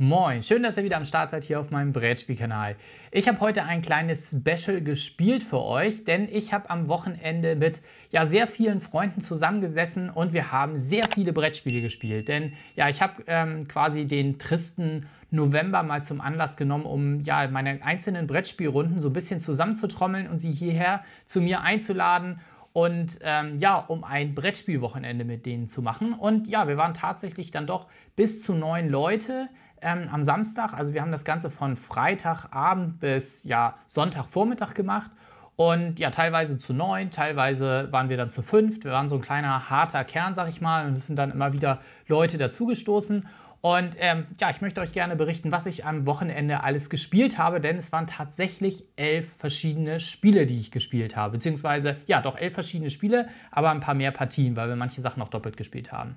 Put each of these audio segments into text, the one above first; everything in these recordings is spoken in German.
Moin, schön, dass ihr wieder am Start seid hier auf meinem Brettspielkanal. Ich habe heute ein kleines Special gespielt für euch, denn ich habe am Wochenende mit ja sehr vielen Freunden zusammengesessen und wir haben sehr viele Brettspiele gespielt. Denn ja, ich habe ähm, quasi den tristen November mal zum Anlass genommen, um ja meine einzelnen Brettspielrunden so ein bisschen zusammenzutrommeln und sie hierher zu mir einzuladen und ähm, ja, um ein Brettspielwochenende mit denen zu machen. Und ja, wir waren tatsächlich dann doch bis zu neun Leute ähm, am Samstag. Also wir haben das Ganze von Freitagabend bis ja, Sonntagvormittag gemacht. Und ja, teilweise zu neun, teilweise waren wir dann zu fünf. Wir waren so ein kleiner harter Kern, sag ich mal. Und es sind dann immer wieder Leute dazugestoßen. Und ähm, ja, ich möchte euch gerne berichten, was ich am Wochenende alles gespielt habe, denn es waren tatsächlich elf verschiedene Spiele, die ich gespielt habe. Beziehungsweise, ja, doch elf verschiedene Spiele, aber ein paar mehr Partien, weil wir manche Sachen auch doppelt gespielt haben.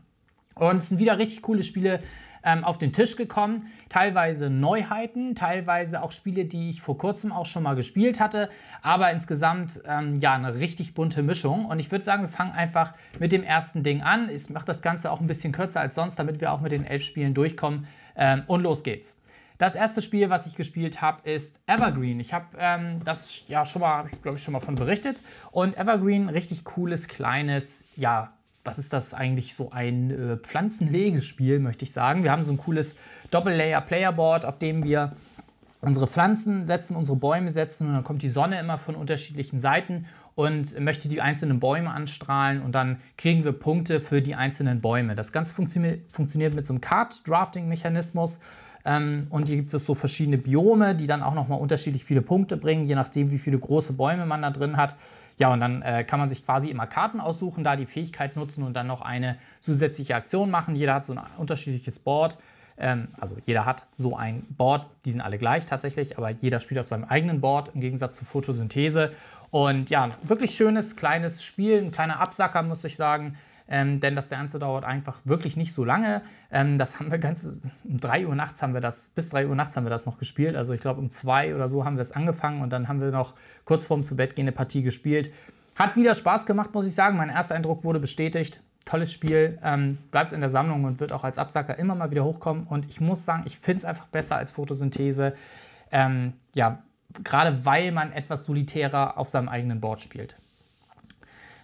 Und es sind wieder richtig coole Spiele ähm, auf den Tisch gekommen. Teilweise Neuheiten, teilweise auch Spiele, die ich vor kurzem auch schon mal gespielt hatte. Aber insgesamt ähm, ja eine richtig bunte Mischung. Und ich würde sagen, wir fangen einfach mit dem ersten Ding an. Ich mache das Ganze auch ein bisschen kürzer als sonst, damit wir auch mit den elf Spielen durchkommen. Ähm, und los geht's. Das erste Spiel, was ich gespielt habe, ist Evergreen. Ich habe ähm, das ja schon mal, glaube ich, schon mal von berichtet. Und Evergreen, richtig cooles, kleines, ja, was ist das eigentlich, so ein äh, Pflanzenlegespiel, möchte ich sagen. Wir haben so ein cooles Doppel-Layer-Playerboard, auf dem wir unsere Pflanzen setzen, unsere Bäume setzen und dann kommt die Sonne immer von unterschiedlichen Seiten und möchte die einzelnen Bäume anstrahlen und dann kriegen wir Punkte für die einzelnen Bäume. Das Ganze funktio funktioniert mit so einem Card-Drafting-Mechanismus ähm, und hier gibt es so verschiedene Biome, die dann auch nochmal unterschiedlich viele Punkte bringen, je nachdem wie viele große Bäume man da drin hat. Ja, und dann äh, kann man sich quasi immer Karten aussuchen, da die Fähigkeit nutzen und dann noch eine zusätzliche Aktion machen. Jeder hat so ein unterschiedliches Board. Ähm, also jeder hat so ein Board, die sind alle gleich tatsächlich, aber jeder spielt auf seinem eigenen Board im Gegensatz zur Photosynthese. Und ja, wirklich schönes, kleines Spiel, ein kleiner Absacker, muss ich sagen ähm, denn das Ganze dauert einfach wirklich nicht so lange. Ähm, das haben wir ganz, um 3 Uhr nachts haben wir das, bis 3 Uhr nachts haben wir das noch gespielt. Also ich glaube um 2 oder so haben wir es angefangen und dann haben wir noch kurz vorm gehen eine Partie gespielt. Hat wieder Spaß gemacht, muss ich sagen. Mein erster Eindruck wurde bestätigt. Tolles Spiel, ähm, bleibt in der Sammlung und wird auch als Absacker immer mal wieder hochkommen. Und ich muss sagen, ich finde es einfach besser als Photosynthese. Ähm, ja, gerade weil man etwas solitärer auf seinem eigenen Board spielt.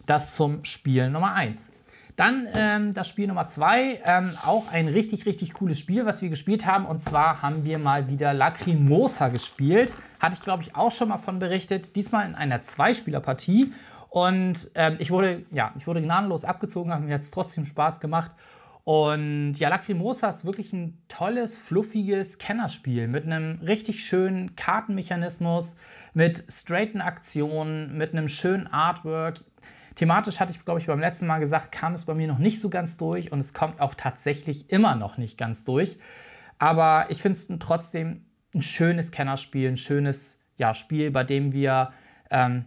Das zum Spiel Nummer 1. Dann ähm, das Spiel Nummer zwei, ähm, auch ein richtig, richtig cooles Spiel, was wir gespielt haben. Und zwar haben wir mal wieder Lacrimosa gespielt. Hatte ich, glaube ich, auch schon mal von berichtet. Diesmal in einer Zweispielerpartie. Und ähm, ich wurde, ja, ich wurde gnadenlos abgezogen, aber mir hat es trotzdem Spaß gemacht. Und ja, Lacrimosa ist wirklich ein tolles, fluffiges Kennerspiel mit einem richtig schönen Kartenmechanismus, mit straighten Aktionen, mit einem schönen Artwork. Thematisch hatte ich, glaube ich, beim letzten Mal gesagt, kam es bei mir noch nicht so ganz durch und es kommt auch tatsächlich immer noch nicht ganz durch. Aber ich finde es trotzdem ein schönes Kennerspiel, ein schönes ja, Spiel, bei dem wir ähm,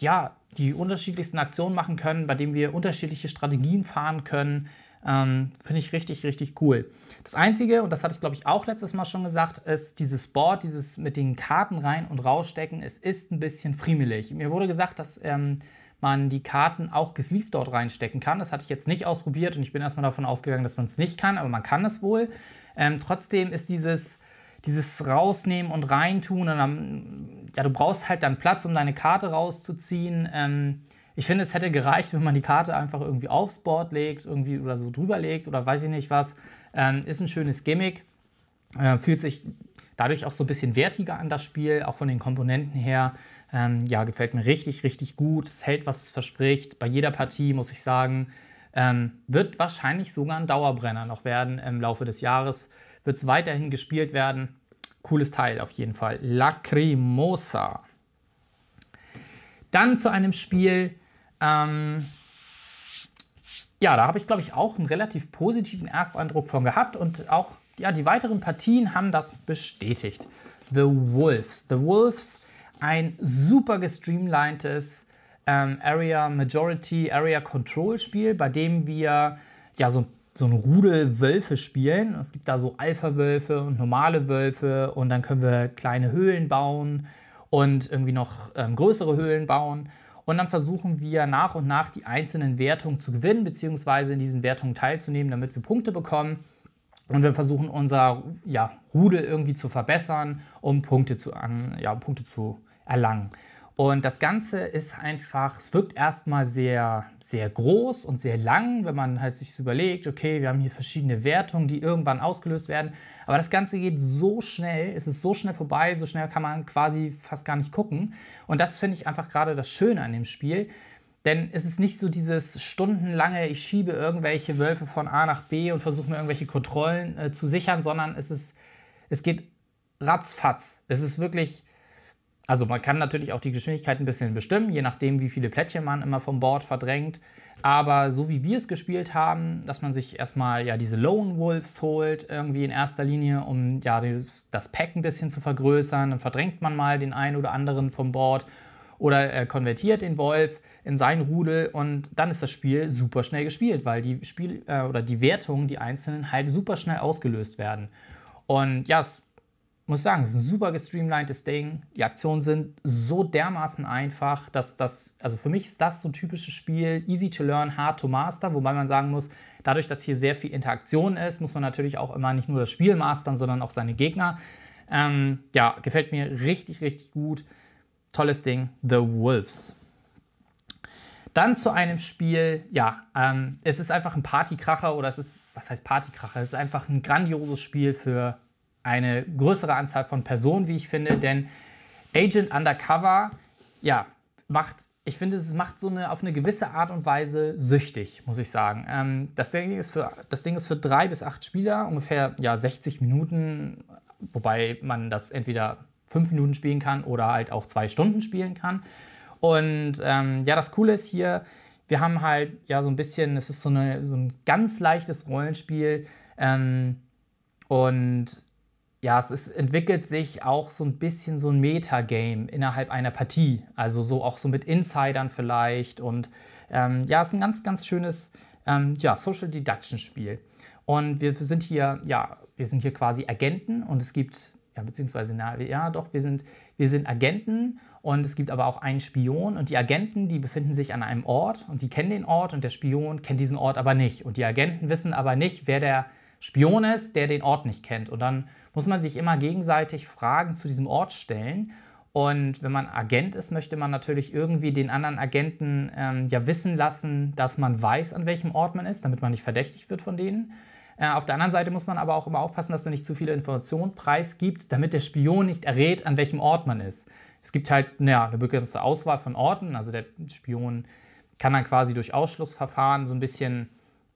ja, die unterschiedlichsten Aktionen machen können, bei dem wir unterschiedliche Strategien fahren können. Ähm, Finde ich richtig, richtig cool. Das Einzige, und das hatte ich glaube ich auch letztes Mal schon gesagt, ist dieses Board, dieses mit den Karten rein und rausstecken, es ist ein bisschen friemelig. Mir wurde gesagt, dass ähm, man die Karten auch gesleeved dort reinstecken kann. Das hatte ich jetzt nicht ausprobiert und ich bin erstmal davon ausgegangen, dass man es nicht kann, aber man kann es wohl. Ähm, trotzdem ist dieses, dieses Rausnehmen und Reintun, und dann, ja, du brauchst halt dann Platz, um deine Karte rauszuziehen. Ähm, ich finde, es hätte gereicht, wenn man die Karte einfach irgendwie aufs Board legt, irgendwie oder so drüber legt oder weiß ich nicht was. Ähm, ist ein schönes Gimmick. Äh, fühlt sich dadurch auch so ein bisschen wertiger an das Spiel, auch von den Komponenten her. Ähm, ja, gefällt mir richtig, richtig gut. Es hält, was es verspricht. Bei jeder Partie, muss ich sagen, ähm, wird wahrscheinlich sogar ein Dauerbrenner noch werden im Laufe des Jahres. Wird es weiterhin gespielt werden. Cooles Teil auf jeden Fall. Lacrimosa. Dann zu einem Spiel, ähm, ja, da habe ich, glaube ich, auch einen relativ positiven Ersteindruck von gehabt und auch ja, die weiteren Partien haben das bestätigt. The Wolves. The Wolves ein super gestreamlinedes ähm, Area Majority, Area Control Spiel, bei dem wir ja so, so ein Rudel Wölfe spielen. Es gibt da so Alpha-Wölfe und normale Wölfe und dann können wir kleine Höhlen bauen und irgendwie noch ähm, größere Höhlen bauen. Und dann versuchen wir nach und nach die einzelnen Wertungen zu gewinnen, beziehungsweise in diesen Wertungen teilzunehmen, damit wir Punkte bekommen. Und wir versuchen unser ja, Rudel irgendwie zu verbessern, um Punkte zu, an, ja, Punkte zu erlangen. Und das Ganze ist einfach, es wirkt erstmal sehr, sehr groß und sehr lang, wenn man halt sich überlegt, okay, wir haben hier verschiedene Wertungen, die irgendwann ausgelöst werden. Aber das Ganze geht so schnell, es ist so schnell vorbei, so schnell kann man quasi fast gar nicht gucken. Und das finde ich einfach gerade das Schöne an dem Spiel. Denn es ist nicht so dieses stundenlange, ich schiebe irgendwelche Wölfe von A nach B und versuche mir irgendwelche Kontrollen äh, zu sichern, sondern es ist, es geht ratzfatz. Es ist wirklich also man kann natürlich auch die Geschwindigkeit ein bisschen bestimmen, je nachdem, wie viele Plättchen man immer vom Board verdrängt. Aber so wie wir es gespielt haben, dass man sich erstmal ja diese Lone Wolves holt, irgendwie in erster Linie, um ja das Pack ein bisschen zu vergrößern, dann verdrängt man mal den einen oder anderen vom Board oder er äh, konvertiert den Wolf in sein Rudel und dann ist das Spiel super schnell gespielt, weil die Spiel äh, oder die Wertungen, die einzelnen halt super schnell ausgelöst werden. Und ja, es muss sagen, es ist ein super gestreamlinedes Ding. Die Aktionen sind so dermaßen einfach, dass das, also für mich ist das so ein typisches Spiel, easy to learn, hard to master, wobei man sagen muss, dadurch, dass hier sehr viel Interaktion ist, muss man natürlich auch immer nicht nur das Spiel mastern, sondern auch seine Gegner. Ähm, ja, gefällt mir richtig, richtig gut. Tolles Ding, The Wolves. Dann zu einem Spiel, ja, ähm, es ist einfach ein Partykracher oder es ist, was heißt Partykracher? Es ist einfach ein grandioses Spiel für eine größere Anzahl von Personen, wie ich finde, denn Agent Undercover, ja, macht, ich finde, es macht so eine, auf eine gewisse Art und Weise süchtig, muss ich sagen. Ähm, das, Ding ist für, das Ding ist für drei bis acht Spieler ungefähr ja, 60 Minuten, wobei man das entweder fünf Minuten spielen kann oder halt auch zwei Stunden spielen kann. Und ähm, ja, das Coole ist hier, wir haben halt ja so ein bisschen, es ist so, eine, so ein ganz leichtes Rollenspiel. Ähm, und ja, es ist, entwickelt sich auch so ein bisschen so ein Metagame innerhalb einer Partie. Also so auch so mit Insidern vielleicht. Und ähm, ja, es ist ein ganz, ganz schönes ähm, ja, Social Deduction Spiel. Und wir sind hier, ja, wir sind hier quasi Agenten und es gibt, ja, beziehungsweise, na, ja, doch, wir sind, wir sind Agenten und es gibt aber auch einen Spion und die Agenten, die befinden sich an einem Ort und sie kennen den Ort und der Spion kennt diesen Ort aber nicht. Und die Agenten wissen aber nicht, wer der Spion ist, der den Ort nicht kennt. Und dann muss man sich immer gegenseitig Fragen zu diesem Ort stellen. Und wenn man Agent ist, möchte man natürlich irgendwie den anderen Agenten ähm, ja wissen lassen, dass man weiß, an welchem Ort man ist, damit man nicht verdächtig wird von denen. Äh, auf der anderen Seite muss man aber auch immer aufpassen, dass man nicht zu viele Informationen preisgibt, damit der Spion nicht errät, an welchem Ort man ist. Es gibt halt naja, eine begrenzte Auswahl von Orten. Also der Spion kann dann quasi durch Ausschlussverfahren so ein bisschen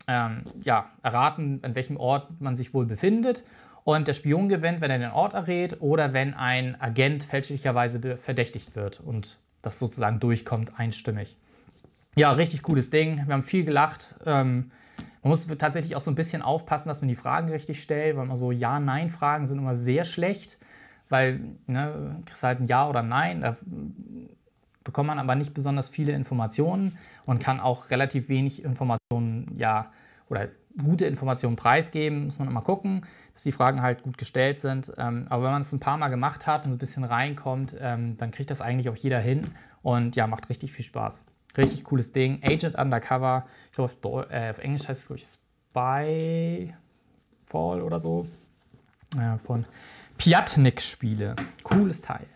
ähm, ja, erraten, an welchem Ort man sich wohl befindet. Und der Spion gewinnt, wenn er den Ort errät oder wenn ein Agent fälschlicherweise verdächtigt wird und das sozusagen durchkommt einstimmig. Ja, richtig cooles Ding. Wir haben viel gelacht. Ähm, man muss tatsächlich auch so ein bisschen aufpassen, dass man die Fragen richtig stellt, weil man so Ja-Nein-Fragen sind immer sehr schlecht, weil ne, kriegst halt ein Ja oder Nein. Da bekommt man aber nicht besonders viele Informationen und kann auch relativ wenig Informationen, ja, oder gute Informationen preisgeben, muss man immer gucken, dass die Fragen halt gut gestellt sind. Ähm, aber wenn man es ein paar Mal gemacht hat und ein bisschen reinkommt, ähm, dann kriegt das eigentlich auch jeder hin und ja, macht richtig viel Spaß. Richtig cooles Ding. Agent Undercover, ich glaube auf, äh, auf, Englisch heißt es, glaube ich, Spy oder so. Äh, von Piatnik-Spiele. Cooles Teil.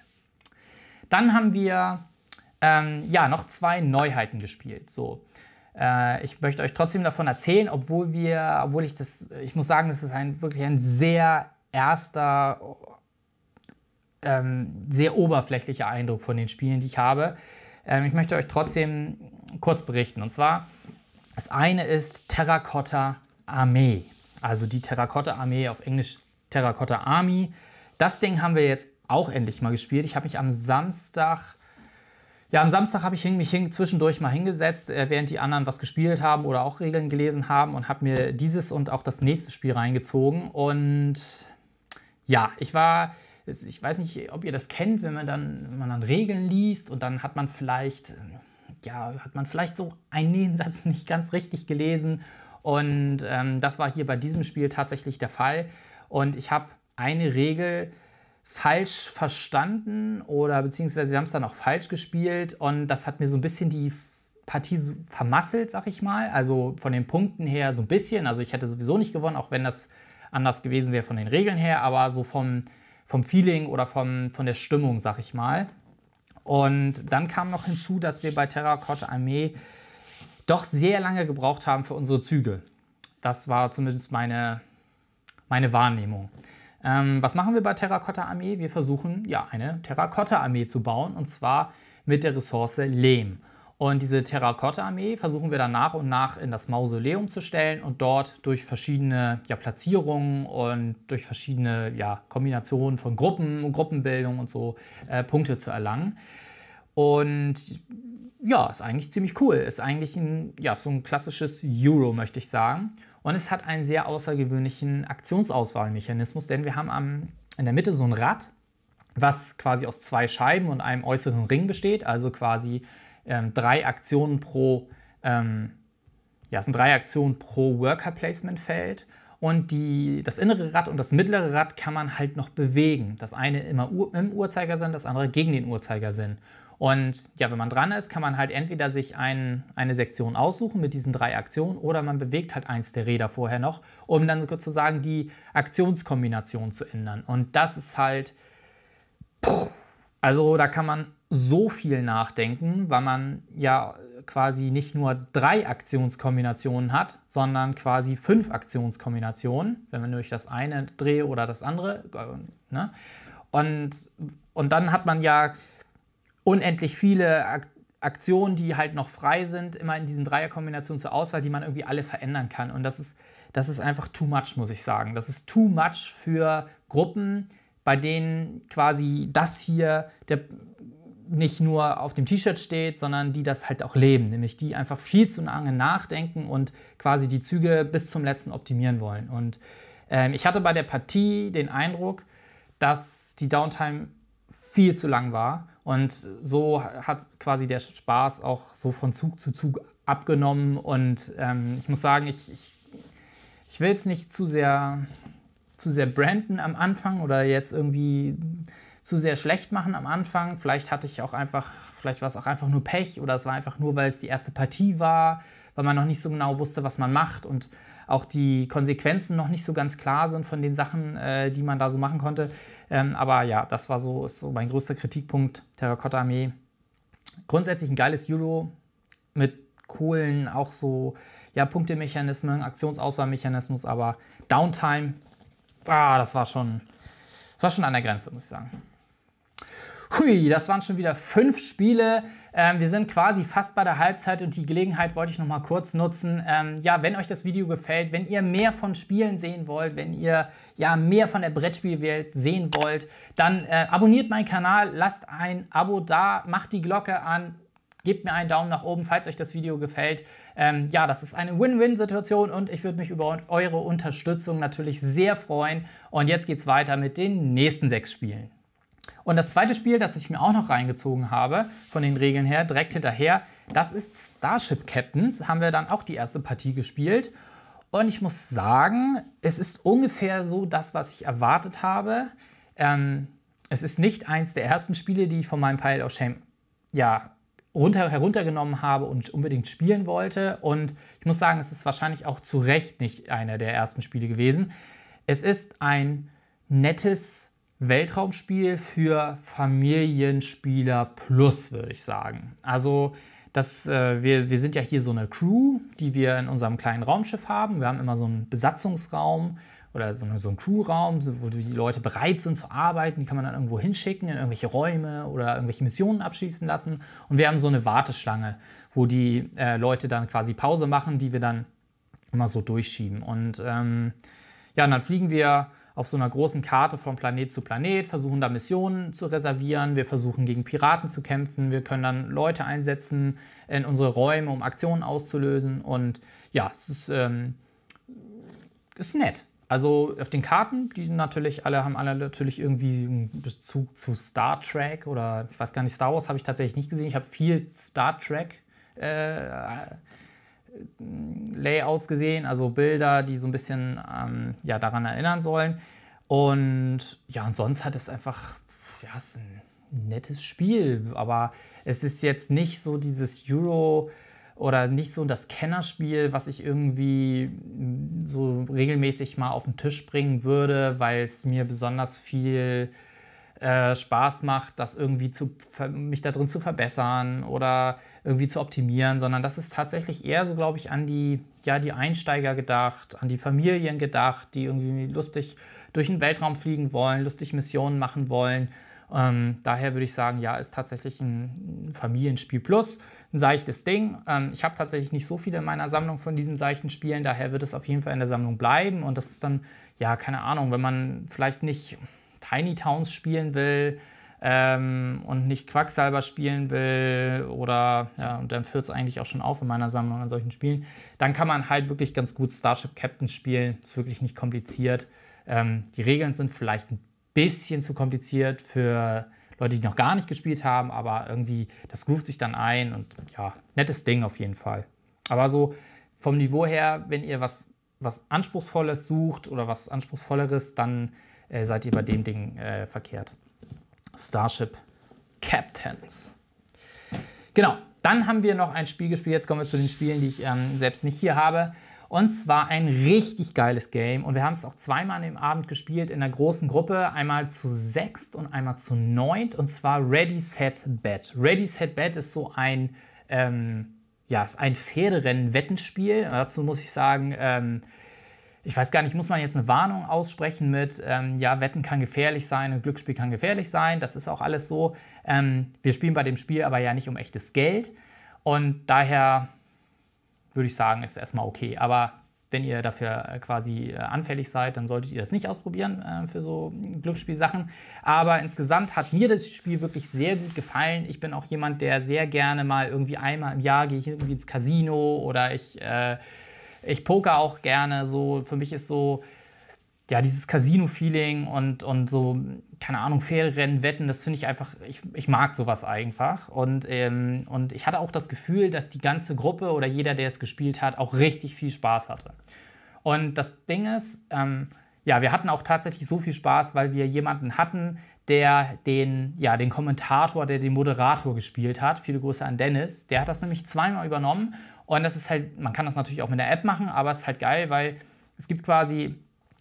Dann haben wir ähm, ja, noch zwei Neuheiten gespielt. So. Äh, ich möchte euch trotzdem davon erzählen, obwohl wir, obwohl ich das, ich muss sagen, das ist ein wirklich ein sehr erster, ähm, sehr oberflächlicher Eindruck von den Spielen, die ich habe. Ähm, ich möchte euch trotzdem kurz berichten. Und zwar, das eine ist Terracotta Armee. Also die Terracotta Armee auf Englisch Terracotta Army. Das Ding haben wir jetzt auch endlich mal gespielt. Ich habe mich am Samstag ja, am Samstag habe ich mich hin, zwischendurch mal hingesetzt, äh, während die anderen was gespielt haben oder auch Regeln gelesen haben und habe mir dieses und auch das nächste Spiel reingezogen. Und ja, ich war, ich weiß nicht, ob ihr das kennt, wenn man dann, wenn man dann Regeln liest und dann hat man vielleicht, ähm, ja, hat man vielleicht so einen Nebensatz nicht ganz richtig gelesen. Und ähm, das war hier bei diesem Spiel tatsächlich der Fall. Und ich habe eine Regel, falsch verstanden oder beziehungsweise wir haben es dann auch falsch gespielt und das hat mir so ein bisschen die Partie vermasselt, sag ich mal. Also von den Punkten her so ein bisschen. Also ich hätte sowieso nicht gewonnen, auch wenn das anders gewesen wäre von den Regeln her, aber so vom, vom Feeling oder vom, von der Stimmung, sag ich mal. Und dann kam noch hinzu, dass wir bei Terracotta Armee doch sehr lange gebraucht haben für unsere Züge. Das war zumindest meine, meine Wahrnehmung. Ähm, was machen wir bei Terrakotta-Armee? Wir versuchen ja eine Terrakotta-Armee zu bauen und zwar mit der Ressource Lehm. Und diese Terrakotta-Armee versuchen wir dann nach und nach in das Mausoleum zu stellen und dort durch verschiedene ja, Platzierungen und durch verschiedene ja, Kombinationen von Gruppen, Gruppenbildung und so äh, Punkte zu erlangen. Und ja, ist eigentlich ziemlich cool. Ist eigentlich ein, ja, so ein klassisches Euro, möchte ich sagen. Und es hat einen sehr außergewöhnlichen Aktionsauswahlmechanismus, denn wir haben am, in der Mitte so ein Rad, was quasi aus zwei Scheiben und einem äußeren Ring besteht, also quasi ähm, drei Aktionen pro, ähm, ja, sind drei Aktionen pro Worker Placement Feld. Und die, das innere Rad und das mittlere Rad kann man halt noch bewegen. Das eine immer im Uhrzeigersinn, das andere gegen den Uhrzeigersinn. Und ja, wenn man dran ist, kann man halt entweder sich ein, eine Sektion aussuchen mit diesen drei Aktionen oder man bewegt halt eins der Räder vorher noch, um dann sozusagen die Aktionskombination zu ändern. Und das ist halt, also da kann man so viel nachdenken, weil man ja quasi nicht nur drei Aktionskombinationen hat, sondern quasi fünf Aktionskombinationen, wenn man durch das eine drehe oder das andere. Äh, ne? Und, und dann hat man ja unendlich viele Aktionen, die halt noch frei sind, immer in diesen Dreierkombinationen zur Auswahl, die man irgendwie alle verändern kann. Und das ist, das ist einfach too much, muss ich sagen. Das ist too much für Gruppen, bei denen quasi das hier der, nicht nur auf dem T-Shirt steht, sondern die das halt auch leben, nämlich die einfach viel zu lange nachdenken und quasi die Züge bis zum letzten optimieren wollen. Und ähm, ich hatte bei der Partie den Eindruck, dass die Downtime viel zu lang war. Und so hat quasi der Spaß auch so von Zug zu Zug abgenommen. Und ähm, ich muss sagen, ich, ich, ich will es nicht zu sehr, zu sehr branden am Anfang oder jetzt irgendwie zu sehr schlecht machen am Anfang. Vielleicht hatte ich auch einfach, vielleicht war es auch einfach nur Pech oder es war einfach nur, weil es die erste Partie war weil man noch nicht so genau wusste, was man macht und auch die Konsequenzen noch nicht so ganz klar sind von den Sachen, äh, die man da so machen konnte. Ähm, aber ja, das war so, ist so mein größter Kritikpunkt, Terracotta armee Grundsätzlich ein geiles Euro mit coolen, auch so, ja, Punktemechanismen, Aktionsauswahlmechanismus, aber Downtime, ah, das war schon, das war schon an der Grenze, muss ich sagen. Hui, das waren schon wieder fünf Spiele. Ähm, wir sind quasi fast bei der Halbzeit und die Gelegenheit wollte ich noch mal kurz nutzen. Ähm, ja, wenn euch das Video gefällt, wenn ihr mehr von Spielen sehen wollt, wenn ihr ja mehr von der Brettspielwelt sehen wollt, dann äh, abonniert meinen Kanal, lasst ein Abo da, macht die Glocke an, gebt mir einen Daumen nach oben, falls euch das Video gefällt. Ähm, ja, das ist eine Win-Win-Situation und ich würde mich über eure Unterstützung natürlich sehr freuen. Und jetzt geht's weiter mit den nächsten sechs Spielen. Und das zweite Spiel, das ich mir auch noch reingezogen habe, von den Regeln her, direkt hinterher, das ist Starship Captains. Haben wir dann auch die erste Partie gespielt. Und ich muss sagen, es ist ungefähr so das, was ich erwartet habe. Ähm, es ist nicht eins der ersten Spiele, die ich von meinem Pile of Shame ja, runter, heruntergenommen habe und unbedingt spielen wollte. Und ich muss sagen, es ist wahrscheinlich auch zu Recht nicht einer der ersten Spiele gewesen. Es ist ein nettes Weltraumspiel für Familienspieler Plus, würde ich sagen. Also das, äh, wir, wir sind ja hier so eine Crew, die wir in unserem kleinen Raumschiff haben. Wir haben immer so einen Besatzungsraum oder so, eine, so einen Crewraum, wo die Leute bereit sind zu arbeiten. Die kann man dann irgendwo hinschicken, in irgendwelche Räume oder irgendwelche Missionen abschließen lassen. Und wir haben so eine Warteschlange, wo die äh, Leute dann quasi Pause machen, die wir dann immer so durchschieben. Und ähm, ja, und dann fliegen wir auf so einer großen Karte von Planet zu Planet, versuchen da Missionen zu reservieren, wir versuchen gegen Piraten zu kämpfen, wir können dann Leute einsetzen in unsere Räume, um Aktionen auszulösen und ja, es ist, ähm, ist nett. Also auf den Karten, die natürlich alle haben alle natürlich irgendwie einen Bezug zu Star Trek oder ich weiß gar nicht, Star Wars habe ich tatsächlich nicht gesehen. Ich habe viel Star Trek äh, äh, Layouts gesehen, also Bilder, die so ein bisschen ähm, ja, daran erinnern sollen. Und ja, und sonst hat es einfach, ja, es ist ein nettes Spiel, aber es ist jetzt nicht so dieses Euro oder nicht so das Kennerspiel, was ich irgendwie so regelmäßig mal auf den Tisch bringen würde, weil es mir besonders viel äh, Spaß macht, das irgendwie zu, mich da drin zu verbessern oder irgendwie zu optimieren, sondern das ist tatsächlich eher so, glaube ich, an die, ja, die Einsteiger gedacht, an die Familien gedacht, die irgendwie lustig durch den Weltraum fliegen wollen, lustig Missionen machen wollen. Ähm, daher würde ich sagen, ja, ist tatsächlich ein Familienspiel plus ein seichtes Ding. Ähm, ich habe tatsächlich nicht so viele in meiner Sammlung von diesen seichten Spielen, daher wird es auf jeden Fall in der Sammlung bleiben und das ist dann, ja, keine Ahnung, wenn man vielleicht nicht Tiny Towns spielen will ähm, und nicht Quacksalber spielen will oder ja, und dann hört es eigentlich auch schon auf in meiner Sammlung an solchen Spielen, dann kann man halt wirklich ganz gut Starship Captain spielen. Ist wirklich nicht kompliziert. Ähm, die Regeln sind vielleicht ein bisschen zu kompliziert für Leute, die noch gar nicht gespielt haben, aber irgendwie, das groovt sich dann ein und ja, nettes Ding auf jeden Fall. Aber so vom Niveau her, wenn ihr was, was Anspruchsvolles sucht oder was Anspruchsvolleres, dann äh, seid ihr bei dem Ding äh, verkehrt. Starship Captains. Genau, dann haben wir noch ein Spiel gespielt. Jetzt kommen wir zu den Spielen, die ich ähm, selbst nicht hier habe. Und zwar ein richtig geiles Game. Und wir haben es auch zweimal an dem Abend gespielt in einer großen Gruppe. Einmal zu sechst und einmal zu neunt. Und zwar Ready, Set, Bet. Ready, Set, Bet ist so ein, ähm, ja, ist ein Pferderennen-Wettenspiel. Dazu muss ich sagen, ähm, ich weiß gar nicht, muss man jetzt eine Warnung aussprechen mit, ähm, ja, Wetten kann gefährlich sein und Glücksspiel kann gefährlich sein, das ist auch alles so. Ähm, wir spielen bei dem Spiel aber ja nicht um echtes Geld und daher würde ich sagen, ist erstmal okay. Aber wenn ihr dafür äh, quasi äh, anfällig seid, dann solltet ihr das nicht ausprobieren äh, für so Glücksspielsachen. Aber insgesamt hat mir das Spiel wirklich sehr gut gefallen. Ich bin auch jemand, der sehr gerne mal irgendwie einmal im Jahr gehe ich irgendwie ins Casino oder ich äh, ich poker auch gerne. So, für mich ist so, ja, dieses Casino-Feeling und, und so, keine Ahnung, faire Wetten, das finde ich einfach, ich, ich mag sowas einfach. Und, ähm, und ich hatte auch das Gefühl, dass die ganze Gruppe oder jeder, der es gespielt hat, auch richtig viel Spaß hatte. Und das Ding ist, ähm, ja, wir hatten auch tatsächlich so viel Spaß, weil wir jemanden hatten, der den, ja, den Kommentator, der den Moderator gespielt hat. Viele Grüße an Dennis. Der hat das nämlich zweimal übernommen und das ist halt, man kann das natürlich auch mit der App machen, aber es ist halt geil, weil es gibt quasi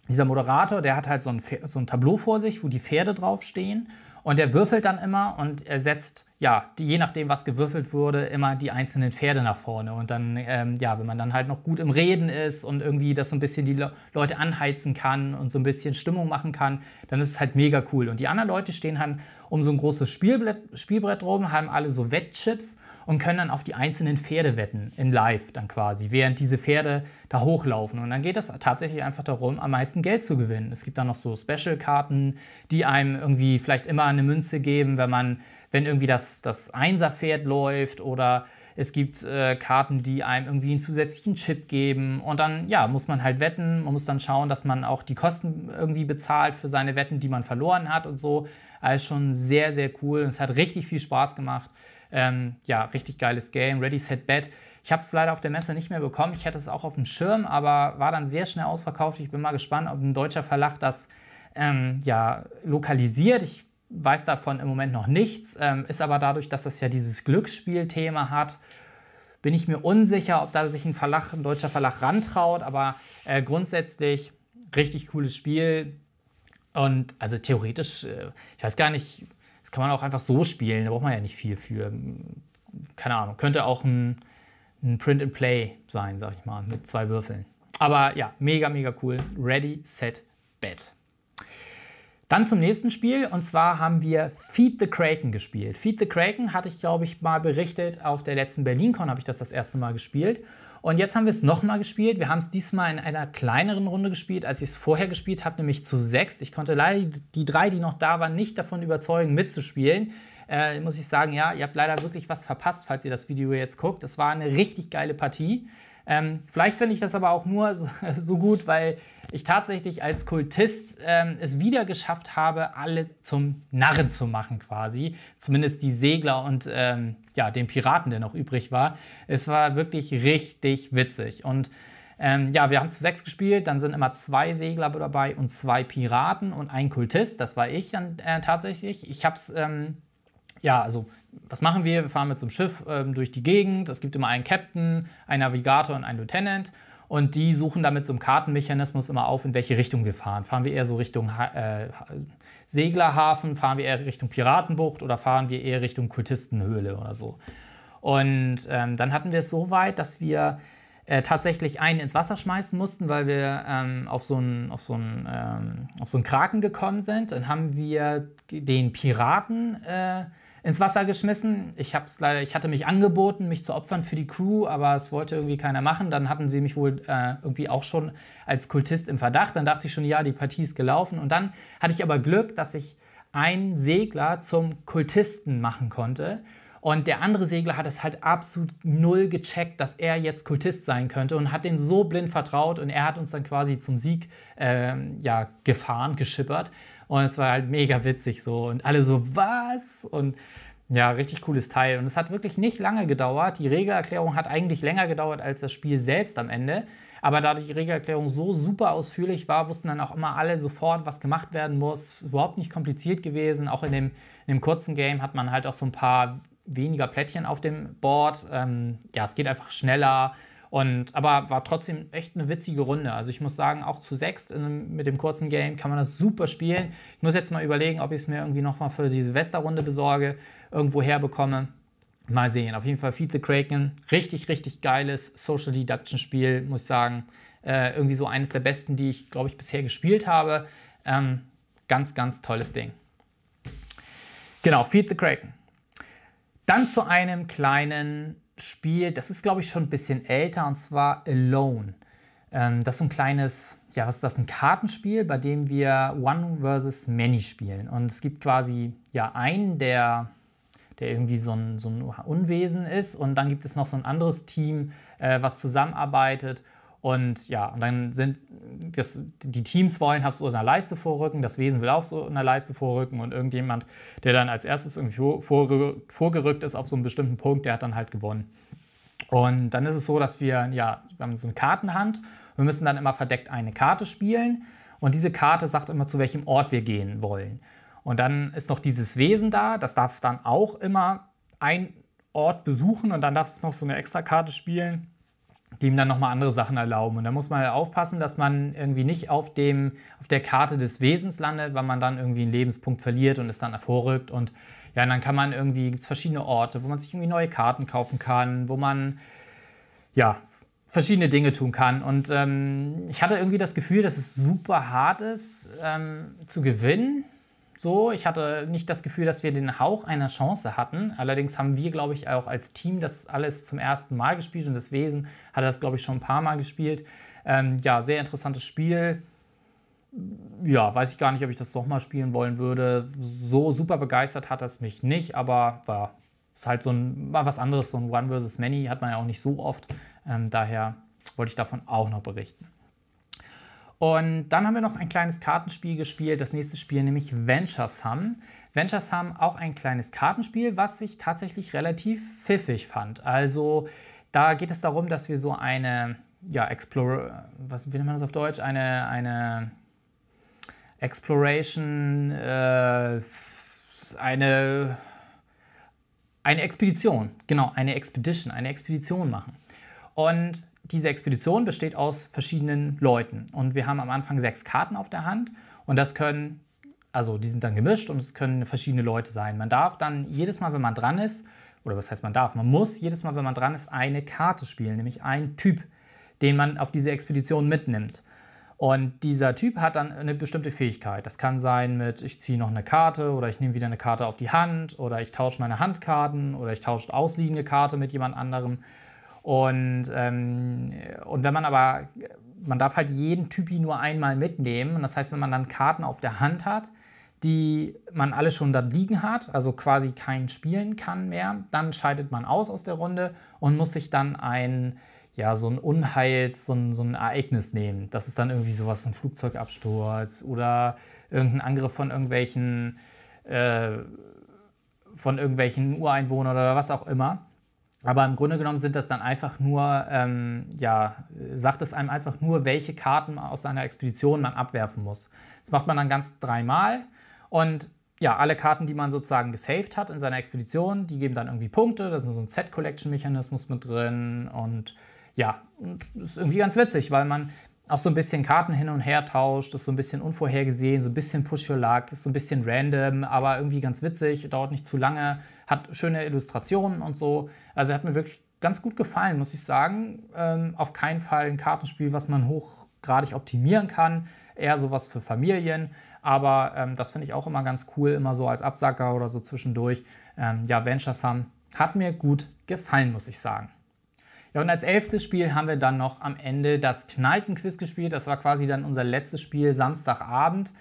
dieser Moderator, der hat halt so ein, so ein Tableau vor sich, wo die Pferde draufstehen. Und der würfelt dann immer und er setzt, ja, die, je nachdem, was gewürfelt wurde, immer die einzelnen Pferde nach vorne. Und dann, ähm, ja, wenn man dann halt noch gut im Reden ist und irgendwie das so ein bisschen die Le Leute anheizen kann und so ein bisschen Stimmung machen kann, dann ist es halt mega cool. Und die anderen Leute stehen halt um so ein großes Spielbrett, Spielbrett rum, haben alle so Wettchips und können dann auf die einzelnen Pferde wetten, in live dann quasi, während diese Pferde da hochlaufen. Und dann geht es tatsächlich einfach darum, am meisten Geld zu gewinnen. Es gibt dann noch so Special-Karten, die einem irgendwie vielleicht immer eine Münze geben, wenn man, wenn irgendwie das, das Einser-Pferd läuft oder es gibt äh, Karten, die einem irgendwie einen zusätzlichen Chip geben. Und dann, ja, muss man halt wetten. Man muss dann schauen, dass man auch die Kosten irgendwie bezahlt für seine Wetten, die man verloren hat und so. Alles schon sehr, sehr cool. Und es hat richtig viel Spaß gemacht. Ähm, ja, richtig geiles Game. Ready, Set, Bet. Ich habe es leider auf der Messe nicht mehr bekommen. Ich hätte es auch auf dem Schirm, aber war dann sehr schnell ausverkauft. Ich bin mal gespannt, ob ein deutscher Verlag das ähm, ja, lokalisiert. Ich weiß davon im Moment noch nichts. Ähm, ist aber dadurch, dass das ja dieses Glücksspielthema hat, bin ich mir unsicher, ob da sich ein Verlag, ein deutscher Verlag rantraut. Aber äh, grundsätzlich richtig cooles Spiel. Und also theoretisch, äh, ich weiß gar nicht, das kann man auch einfach so spielen, da braucht man ja nicht viel für. Keine Ahnung, könnte auch ein, ein Print and Play sein, sag ich mal, mit zwei Würfeln. Aber ja, mega, mega cool. Ready, set, bet. Dann zum nächsten Spiel und zwar haben wir Feed the Kraken gespielt. Feed the Kraken hatte ich, glaube ich, mal berichtet. Auf der letzten BerlinCon habe ich das das erste Mal gespielt. Und jetzt haben wir es nochmal gespielt. Wir haben es diesmal in einer kleineren Runde gespielt, als ich es vorher gespielt habe, nämlich zu sechs. Ich konnte leider die drei, die noch da waren, nicht davon überzeugen, mitzuspielen. Äh, muss ich sagen, ja, ihr habt leider wirklich was verpasst, falls ihr das Video jetzt guckt. Es war eine richtig geile Partie. Ähm, vielleicht finde ich das aber auch nur so, so gut, weil ich tatsächlich als Kultist ähm, es wieder geschafft habe, alle zum Narren zu machen quasi. Zumindest die Segler und ähm, ja, den Piraten, der noch übrig war. Es war wirklich richtig witzig. Und ähm, ja, wir haben zu sechs gespielt, dann sind immer zwei Segler dabei und zwei Piraten und ein Kultist. Das war ich dann äh, tatsächlich. Ich habe es, ähm, ja, also was machen wir? Wir fahren mit so einem Schiff ähm, durch die Gegend. Es gibt immer einen Captain, einen Navigator und einen Lieutenant. Und die suchen damit so einem Kartenmechanismus immer auf, in welche Richtung wir fahren. Fahren wir eher so Richtung äh, Seglerhafen, fahren wir eher Richtung Piratenbucht oder fahren wir eher Richtung Kultistenhöhle oder so. Und ähm, dann hatten wir es so weit, dass wir äh, tatsächlich einen ins Wasser schmeißen mussten, weil wir ähm, auf so einen auf so ähm, so Kraken gekommen sind. Dann haben wir den Piraten äh, ins Wasser geschmissen. Ich hab's leider, ich hatte mich angeboten, mich zu opfern für die Crew, aber es wollte irgendwie keiner machen. Dann hatten sie mich wohl äh, irgendwie auch schon als Kultist im Verdacht. Dann dachte ich schon, ja, die Partie ist gelaufen. Und dann hatte ich aber Glück, dass ich einen Segler zum Kultisten machen konnte. Und der andere Segler hat es halt absolut null gecheckt, dass er jetzt Kultist sein könnte und hat dem so blind vertraut und er hat uns dann quasi zum Sieg äh, ja, gefahren, geschippert. Und es war halt mega witzig so. Und alle so, was? Und ja, richtig cooles Teil. Und es hat wirklich nicht lange gedauert. Die Regelerklärung hat eigentlich länger gedauert als das Spiel selbst am Ende. Aber da die Regelerklärung so super ausführlich war, wussten dann auch immer alle sofort, was gemacht werden muss. Überhaupt nicht kompliziert gewesen. Auch in dem, in dem kurzen Game hat man halt auch so ein paar weniger Plättchen auf dem Board. Ähm, ja, es geht einfach schneller. Und, aber war trotzdem echt eine witzige Runde. Also ich muss sagen, auch zu sechs mit dem kurzen Game kann man das super spielen. Ich muss jetzt mal überlegen, ob ich es mir irgendwie nochmal für die Silvesterrunde besorge, irgendwo herbekomme. Mal sehen. Auf jeden Fall Feed the Kraken. Richtig, richtig geiles Social Deduction Spiel, muss ich sagen. Äh, irgendwie so eines der besten, die ich, glaube ich, bisher gespielt habe. Ähm, ganz, ganz tolles Ding. Genau, Feed the Kraken. Dann zu einem kleinen Spiel, das ist glaube ich schon ein bisschen älter und zwar Alone. Ähm, das ist so ein kleines, ja, was ist das, ein Kartenspiel, bei dem wir One versus Many spielen. Und es gibt quasi ja einen, der, der irgendwie so ein, so ein Unwesen ist und dann gibt es noch so ein anderes Team, äh, was zusammenarbeitet und ja, und dann sind das, die Teams wollen auf so einer Leiste vorrücken, das Wesen will auf so einer Leiste vorrücken und irgendjemand, der dann als erstes irgendwie vor, vorgerückt ist auf so einen bestimmten Punkt, der hat dann halt gewonnen. Und dann ist es so, dass wir, ja, wir haben so eine Kartenhand, wir müssen dann immer verdeckt eine Karte spielen und diese Karte sagt immer, zu welchem Ort wir gehen wollen. Und dann ist noch dieses Wesen da, das darf dann auch immer einen Ort besuchen und dann darf es noch so eine extra Karte spielen die ihm dann nochmal andere Sachen erlauben. Und da muss man halt aufpassen, dass man irgendwie nicht auf, dem, auf der Karte des Wesens landet, weil man dann irgendwie einen Lebenspunkt verliert und ist dann hervorrückt. Und ja, und dann kann man irgendwie, gibt verschiedene Orte, wo man sich irgendwie neue Karten kaufen kann, wo man, ja, verschiedene Dinge tun kann. Und ähm, ich hatte irgendwie das Gefühl, dass es super hart ist ähm, zu gewinnen. So, ich hatte nicht das Gefühl, dass wir den Hauch einer Chance hatten. Allerdings haben wir, glaube ich, auch als Team das alles zum ersten Mal gespielt und das Wesen hatte das, glaube ich, schon ein paar Mal gespielt. Ähm, ja, sehr interessantes Spiel. Ja, weiß ich gar nicht, ob ich das nochmal spielen wollen würde. So super begeistert hat das mich nicht, aber war ist halt so ein, mal was anderes, so ein One versus Many hat man ja auch nicht so oft. Ähm, daher wollte ich davon auch noch berichten. Und dann haben wir noch ein kleines Kartenspiel gespielt, das nächste Spiel nämlich Ventures Sum. Ventures Sum auch ein kleines Kartenspiel, was ich tatsächlich relativ pfiffig fand. Also da geht es darum, dass wir so eine, ja, Explore, was, wie nennt man das auf Deutsch? Eine, eine Exploration, äh, eine, eine Expedition, genau, eine Expedition, eine Expedition machen. Und diese Expedition besteht aus verschiedenen Leuten. Und wir haben am Anfang sechs Karten auf der Hand. Und das können, also die sind dann gemischt und es können verschiedene Leute sein. Man darf dann jedes Mal, wenn man dran ist, oder was heißt man darf, man muss jedes Mal, wenn man dran ist, eine Karte spielen, nämlich einen Typ, den man auf diese Expedition mitnimmt. Und dieser Typ hat dann eine bestimmte Fähigkeit. Das kann sein mit, ich ziehe noch eine Karte oder ich nehme wieder eine Karte auf die Hand oder ich tausche meine Handkarten oder ich tausche ausliegende Karte mit jemand anderem. Und, ähm, und wenn man aber, man darf halt jeden Typi nur einmal mitnehmen. Und das heißt, wenn man dann Karten auf der Hand hat, die man alle schon da liegen hat, also quasi keinen spielen kann mehr, dann scheidet man aus aus der Runde und muss sich dann ein, ja, so ein Unheils, so ein, so ein Ereignis nehmen. Das ist dann irgendwie sowas, ein Flugzeugabsturz oder irgendein Angriff von irgendwelchen, äh, von irgendwelchen Ureinwohnern oder was auch immer. Aber im Grunde genommen sind das dann einfach nur, ähm, ja, sagt es einem einfach nur, welche Karten aus einer Expedition man abwerfen muss. Das macht man dann ganz dreimal und ja, alle Karten, die man sozusagen gesaved hat in seiner Expedition, die geben dann irgendwie Punkte. Da ist so ein Set-Collection-Mechanismus mit drin und ja, und das ist irgendwie ganz witzig, weil man auch so ein bisschen Karten hin und her tauscht, ist so ein bisschen unvorhergesehen, so ein bisschen push your luck, ist so ein bisschen random, aber irgendwie ganz witzig, dauert nicht zu lange, hat schöne Illustrationen und so. Also hat mir wirklich ganz gut gefallen, muss ich sagen. Ähm, auf keinen Fall ein Kartenspiel, was man hochgradig optimieren kann. Eher sowas für Familien, aber ähm, das finde ich auch immer ganz cool, immer so als Absacker oder so zwischendurch. Ähm, ja, Venture Sum hat mir gut gefallen, muss ich sagen. Ja, und als elftes Spiel haben wir dann noch am Ende das Kneipenquiz gespielt. Das war quasi dann unser letztes Spiel Samstagabend.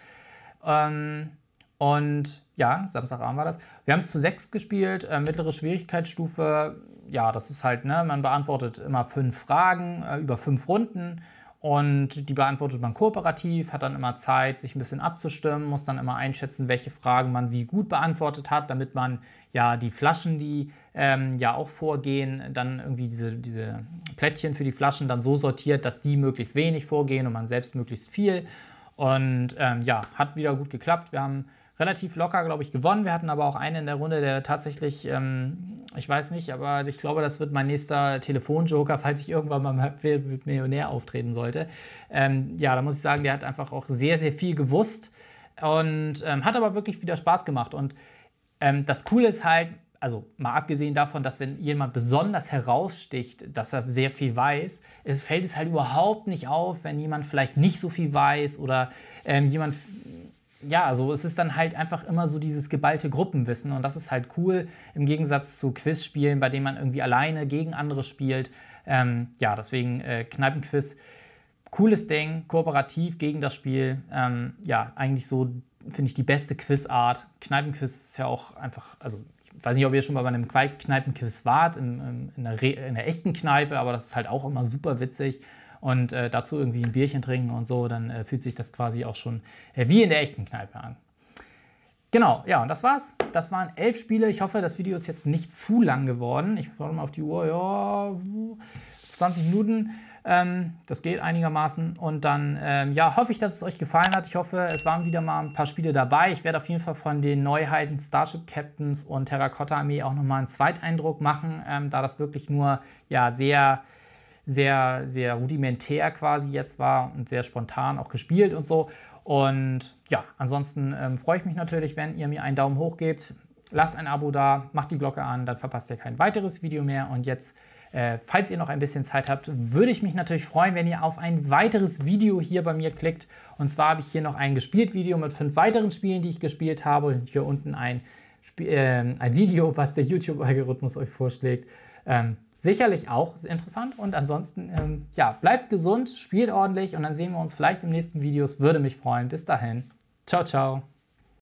Ähm, und ja, Samstagabend war das. Wir haben es zu sechs gespielt, äh, mittlere Schwierigkeitsstufe. Ja, das ist halt, ne, man beantwortet immer fünf Fragen äh, über fünf Runden. Und die beantwortet man kooperativ, hat dann immer Zeit, sich ein bisschen abzustimmen, muss dann immer einschätzen, welche Fragen man wie gut beantwortet hat, damit man ja die Flaschen, die ähm, ja auch vorgehen, dann irgendwie diese, diese Plättchen für die Flaschen dann so sortiert, dass die möglichst wenig vorgehen und man selbst möglichst viel. Und ähm, ja, hat wieder gut geklappt. Wir haben relativ locker, glaube ich, gewonnen. Wir hatten aber auch einen in der Runde, der tatsächlich, ähm, ich weiß nicht, aber ich glaube, das wird mein nächster Telefonjoker, falls ich irgendwann mal mit Millionär auftreten sollte. Ähm, ja, da muss ich sagen, der hat einfach auch sehr, sehr viel gewusst und ähm, hat aber wirklich wieder Spaß gemacht. Und ähm, das Coole ist halt, also mal abgesehen davon, dass wenn jemand besonders heraussticht, dass er sehr viel weiß, es fällt es halt überhaupt nicht auf, wenn jemand vielleicht nicht so viel weiß oder ähm, jemand ja, also es ist dann halt einfach immer so dieses geballte Gruppenwissen und das ist halt cool im Gegensatz zu Quizspielen, bei denen man irgendwie alleine gegen andere spielt. Ähm, ja, deswegen äh, Kneipenquiz, cooles Ding, kooperativ gegen das Spiel. Ähm, ja, eigentlich so finde ich die beste Quizart. Kneipenquiz ist ja auch einfach, also ich weiß nicht, ob ihr schon mal bei einem Kneipenquiz wart, in, in, einer, in, einer, echten Kneipe, aber das ist halt auch immer super witzig und äh, dazu irgendwie ein Bierchen trinken und so, dann äh, fühlt sich das quasi auch schon äh, wie in der echten Kneipe an. Genau, ja, und das war's. Das waren elf Spiele. Ich hoffe, das Video ist jetzt nicht zu lang geworden. Ich schaue mal auf die Uhr. Ja, 20 Minuten. Ähm, das geht einigermaßen. Und dann, ähm, ja, hoffe ich, dass es euch gefallen hat. Ich hoffe, es waren wieder mal ein paar Spiele dabei. Ich werde auf jeden Fall von den Neuheiten Starship Captains und Terracotta Armee auch nochmal einen Zweiteindruck machen, ähm, da das wirklich nur, ja, sehr sehr, sehr rudimentär quasi jetzt war und sehr spontan auch gespielt und so. Und ja, ansonsten ähm, freue ich mich natürlich, wenn ihr mir einen Daumen hoch gebt. Lasst ein Abo da, macht die Glocke an, dann verpasst ihr kein weiteres Video mehr. Und jetzt, äh, falls ihr noch ein bisschen Zeit habt, würde ich mich natürlich freuen, wenn ihr auf ein weiteres Video hier bei mir klickt. Und zwar habe ich hier noch ein Gespielt-Video mit fünf weiteren Spielen, die ich gespielt habe. Und hier unten ein, Sp äh, ein Video, was der YouTube-Algorithmus euch vorschlägt. Ähm, sicherlich auch interessant. Und ansonsten, ähm, ja, bleibt gesund, spielt ordentlich und dann sehen wir uns vielleicht im nächsten Video. Es würde mich freuen. Bis dahin. Ciao, ciao.